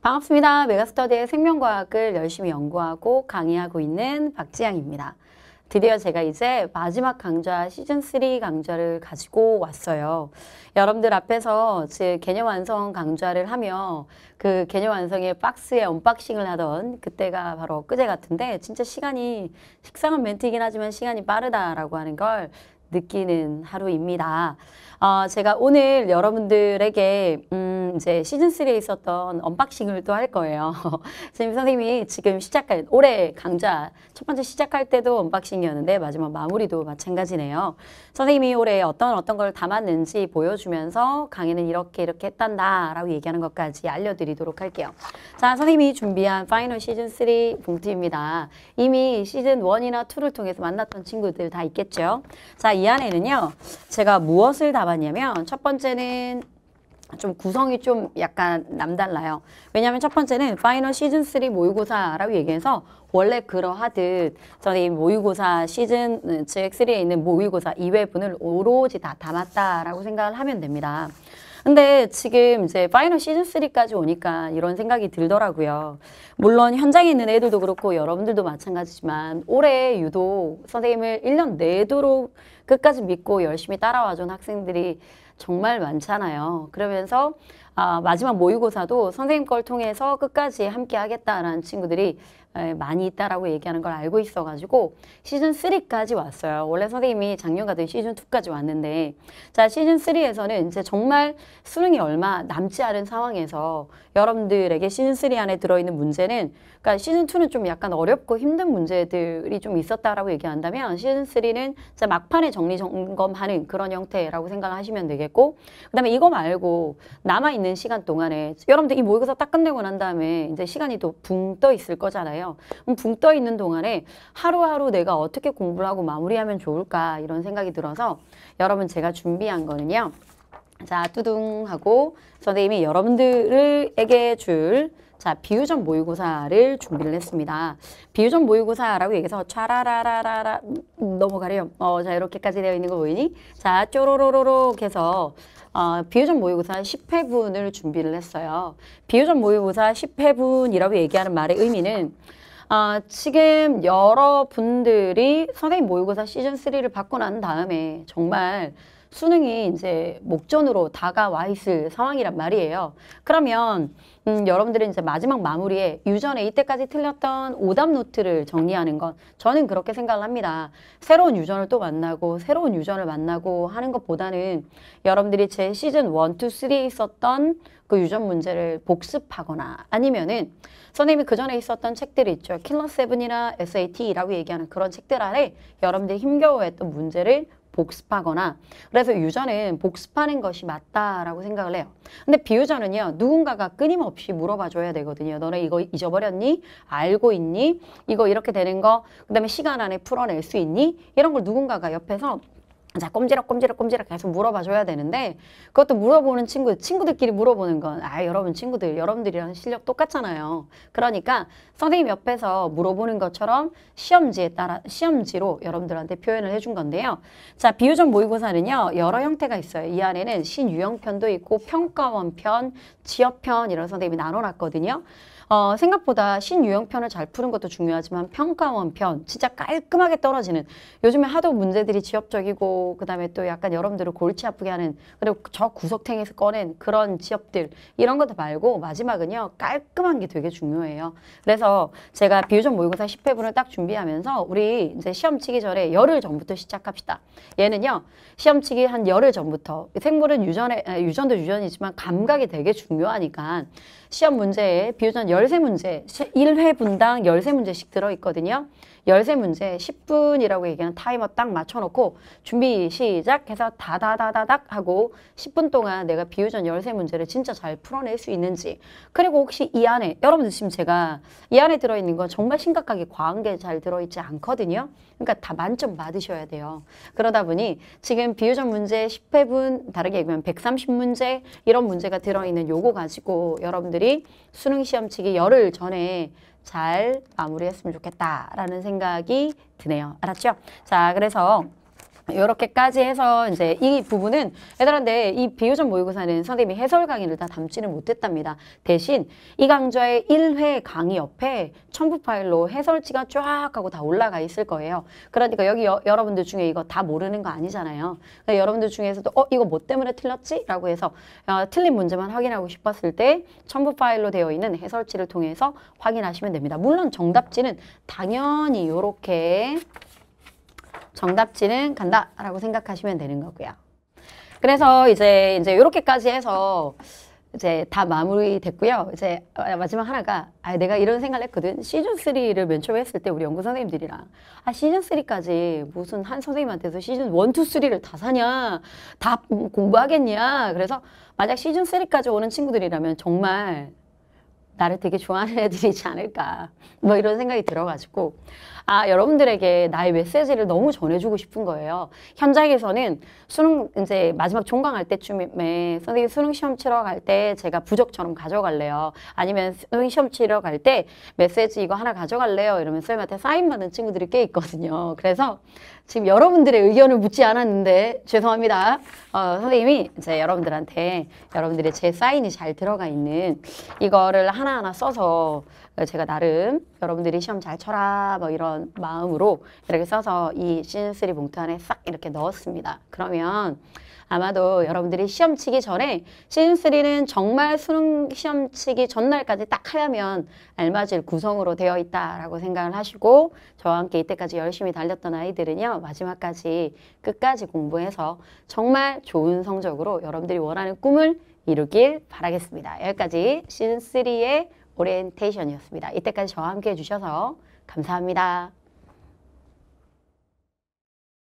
반갑습니다. 메가스터디의 생명과학을 열심히 연구하고 강의하고 있는 박지향입니다 드디어 제가 이제 마지막 강좌 시즌3 강좌를 가지고 왔어요. 여러분들 앞에서 제 개념 완성 강좌를 하며 그 개념 완성의 박스에 언박싱을 하던 그때가 바로 끄제 같은데 진짜 시간이 식상한 멘트이긴 하지만 시간이 빠르다라고 하는 걸 느끼는 하루입니다. 어, 제가 오늘 여러분들에게 음, 이제 시즌 3에 있었던 언박싱을 또 할 거예요. 선생님 선생님이 지금 시작할 올해 강좌 첫 번째 시작할 때도 언박싱이었는데 마지막 마무리도 마찬가지네요. 선생님이 올해 어떤 어떤 걸 담았는지 보여주면서 강의는 이렇게 이렇게 했단다라고 얘기하는 것까지 알려드리도록 할게요. 자, 선생님이 준비한 파이널 시즌 3 봉투입니다. 이미 시즌 1이나 2를 통해서 만났던 친구들 다 있겠죠. 자, 이 안에는요. 제가 무엇을 담았냐면 첫 번째는 좀 구성이 좀 약간 남달라요. 왜냐하면 첫 번째는 파이널 시즌 3 모의고사라고 얘기해서 원래 그러하듯 저희 모의고사 시즌 즉 3에 있는 모의고사 2회분을 오로지 다 담았다라고 생각을 하면 됩니다. 근데 지금 이제 파이널 시즌3까지 오니까 이런 생각이 들더라고요. 물론 현장에 있는 애들도 그렇고 여러분들도 마찬가지지만 올해 유독 선생님을 1년 내도록 끝까지 믿고 열심히 따라와준 학생들이 정말 많잖아요. 그러면서 아, 마지막 모의고사도 선생님 걸 통해서 끝까지 함께 하겠다라는 친구들이 많이 있다라고 얘기하는 걸 알고 있어가지고 시즌 3까지 왔어요. 원래 선생님이 작년 가던 시즌 2까지 왔는데 자 시즌 3에서는 이제 정말 수능이 얼마 남지 않은 상황에서 여러분들에게 시즌 3 안에 들어있는 문제는 그러니까 시즌 2는 좀 약간 어렵고 힘든 문제들이 좀 있었다라고 얘기한다면 시즌 3는 진 막판에 정리 점검하는 그런 형태라고 생각하시면 되겠고 그다음에 이거 말고 남아 있는 있는 시간 동안에 여러분들 이 모의고사 딱 끝내고 난 다음에 이제 시간이 또 붕 떠 있을 거잖아요. 붕 떠 있는 동안에 하루하루 내가 어떻게 공부를 하고 마무리하면 좋을까 이런 생각이 들어서 여러분 제가 준비한 거는요. 자, 뚜둥 하고 선생님이 여러분들에게 줄 자, 비유전 모의고사를 준비를 했습니다. 비유전 모의고사라고 얘기해서 차라라라라라 음, 넘어가래요. 어, 자, 이렇게까지 되어 있는 거 보이니? 자, 쪼로로로록 해서 어, 비유전 모의고사 10회분을 준비를 했어요. 비유전 모의고사 10회분이라고 얘기하는 말의 의미는 어, 지금 여러분들이 선생님 모의고사 시즌3를 받고 난 다음에 정말 수능이 이제 목전으로 다가와 있을 상황이란 말이에요. 그러면 음, 여러분들은 이제 마지막 마무리에 유전에 이때까지 틀렸던 오답 노트를 정리하는 건 저는 그렇게 생각을 합니다. 새로운 유전을 또 만나고 새로운 유전을 만나고 하는 것보다는 여러분들이 제 시즌 원, 투, 쓰리에 있었던 그 유전 문제를 복습하거나 아니면은 선생님이 그 전에 있었던 책들이 있죠. 킬러 세븐이나 SAT라고 얘기하는 그런 책들 아래 여러분들이 힘겨워했던 문제를 복습하거나 그래서 유저는 복습하는 것이 맞다라고 생각을 해요. 근데 비유자는요 누군가가 끊임없이 물어봐줘야 되거든요. 너네 이거 잊어버렸니? 알고 있니? 이거 이렇게 되는 거 그다음에 시간 안에 풀어낼 수 있니? 이런 걸 누군가가 옆에서 자, 꼼지락, 꼼지락, 꼼지락 계속 물어봐 줘야 되는데, 그것도 물어보는 친구, 친구들끼리 물어보는 건, 아, 여러분 친구들, 여러분들이랑 실력 똑같잖아요. 그러니까, 선생님 옆에서 물어보는 것처럼 시험지에 따라, 시험지로 여러분들한테 표현을 해준 건데요. 자, 비유전 모의고사는요, 여러 형태가 있어요. 이 안에는 신유형편도 있고, 평가원편, 지역편, 이런 선생님이 나눠놨거든요. 어, 생각보다 신유형 편을 잘 푸는 것도 중요하지만 평가원 편 진짜 깔끔하게 떨어지는 요즘에 하도 문제들이 지엽적이고 그다음에 또 약간 여러분들을 골치 아프게 하는 그리고 저 구석탱이에서 꺼낸 그런 지엽들 이런 것도 말고 마지막은요 깔끔한 게 되게 중요해요. 그래서 제가 비유전 모의고사 10회분을 딱 준비하면서 우리 이제 시험 치기 전에 열흘 전부터 시작합시다. 얘는요 시험 치기 한 열흘 전부터 생물은 유전에 아, 유전도 유전이지만 감각이 되게 중요하니까 시험 문제에 비유전 열세 문제 일회 분당 열세 문제씩 들어있거든요. 열세 문제 십분이라고 얘기하는 타이머 딱 맞춰놓고 준비 시작 해서 다다다다닥 하고 십분 동안 내가 비유전 열세 문제를 진짜 잘 풀어낼 수 있는지 그리고 혹시 이 안에 여러분들 지금 제가 이 안에 들어있는 건 정말 심각하게 과한 게 잘 들어있지 않거든요. 그러니까 다 만점 받으셔야 돼요. 그러다 보니 지금 비유전 문제 십회분 다르게 얘기하면 백삼십 문제 이런 문제가 들어있는 요거 가지고 여러분들 여러분들이 수능 시험 치기 열흘 전에 잘 마무리했으면 좋겠다라는 생각이 드네요. 알았죠? 자, 그래서 이렇게까지 해서 이제 이 부분은 애들한테 이 비유전 모의고사는 선생님이 해설 강의를 다 담지는 못했답니다. 대신 이 강좌의 1회 강의 옆에 첨부 파일로 해설지가 쫙 하고 다 올라가 있을 거예요. 그러니까 여기 여, 여 러분들 중에 이거 다 모르는 거 아니잖아요. 그러니까 여러분들 중에서도 어 이거 뭐 때문에 틀렸지? 라고 해서 어, 틀린 문제만 확인하고 싶었을 때 첨부 파일로 되어 있는 해설지를 통해서 확인하시면 됩니다. 물론 정답지는 당연히 이렇게 정답지는 간다라고 생각하시면 되는 거고요. 그래서 이제 이제 이렇게까지 해서 이제 다 마무리됐고요. 이제 마지막 하나가 아 내가 이런 생각을 했거든. 시즌 3를 맨 처음에 했을 때 우리 연구 선생님들이랑 아 시즌 3까지 무슨 한 선생님한테서 시즌 1, 2, 3를 다 사냐? 다 공부하겠냐? 그래서 만약 시즌 3까지 오는 친구들이라면 정말 나를 되게 좋아하는 애들이지 않을까 뭐 이런 생각이 들어가지고 아 여러분들에게 나의 메시지를 너무 전해주고 싶은 거예요 현장에서는 수능 이제 마지막 종강할 때쯤에 선생님 수능 시험 치러 갈 때 제가 부적처럼 가져갈래요 아니면 수능 시험 치러 갈 때 메시지 이거 하나 가져갈래요 이러면 선생님한테 사인 받는 친구들이 꽤 있거든요 그래서 지금 여러분들의 의견을 묻지 않았는데 죄송합니다 어, 선생님이 이제 여러분들한테 여러분들의 제 사인이 잘 들어가 있는 이거를 하나 하나하나 써서 제가 나름 여러분들이 시험 잘 쳐라 뭐 이런 마음으로 이렇게 써서 이 시즌3 봉투 안에 싹 이렇게 넣었습니다. 그러면 아마도 여러분들이 시험 치기 전에 시즌3는 정말 수능 시험 치기 전날까지 딱 하려면 알맞을 구성으로 되어 있다라고 생각을 하시고 저와 함께 이때까지 열심히 달렸던 아이들은요. 마지막까지 끝까지 공부해서 정말 좋은 성적으로 여러분들이 원하는 꿈을 이루길 바라겠습니다. 여기까지 시즌3의 오리엔테이션이었습니다. 이때까지 저와 함께 해주셔서 감사합니다.